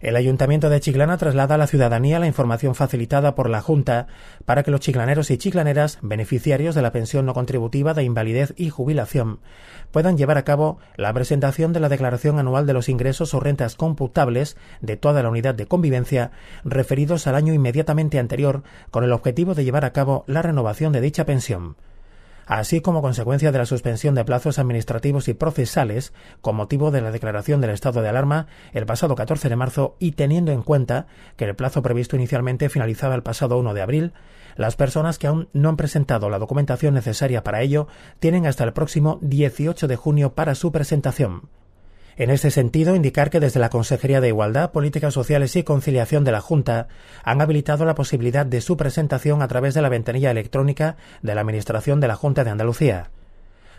El Ayuntamiento de Chiclana traslada a la ciudadanía la información facilitada por la Junta para que los chiclaneros y chiclaneras, beneficiarios de la pensión no contributiva de invalidez y jubilación, puedan llevar a cabo la presentación de la declaración anual de los ingresos o rentas computables de toda la unidad de convivencia referidos al año inmediatamente anterior con el objetivo de llevar a cabo la renovación de dicha pensión así como consecuencia de la suspensión de plazos administrativos y procesales con motivo de la declaración del estado de alarma el pasado 14 de marzo y teniendo en cuenta que el plazo previsto inicialmente finalizaba el pasado 1 de abril, las personas que aún no han presentado la documentación necesaria para ello tienen hasta el próximo 18 de junio para su presentación. En este sentido, indicar que desde la Consejería de Igualdad, Políticas Sociales y Conciliación de la Junta han habilitado la posibilidad de su presentación a través de la ventanilla electrónica de la Administración de la Junta de Andalucía.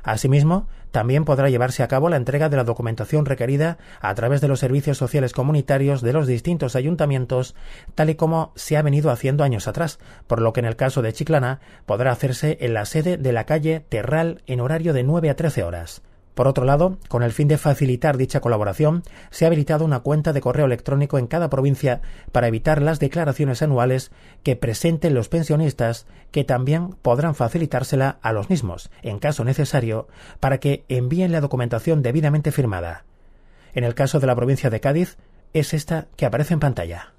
Asimismo, también podrá llevarse a cabo la entrega de la documentación requerida a través de los servicios sociales comunitarios de los distintos ayuntamientos, tal y como se ha venido haciendo años atrás, por lo que en el caso de Chiclana podrá hacerse en la sede de la calle Terral en horario de 9 a 13 horas. Por otro lado, con el fin de facilitar dicha colaboración, se ha habilitado una cuenta de correo electrónico en cada provincia para evitar las declaraciones anuales que presenten los pensionistas, que también podrán facilitársela a los mismos, en caso necesario, para que envíen la documentación debidamente firmada. En el caso de la provincia de Cádiz, es esta que aparece en pantalla.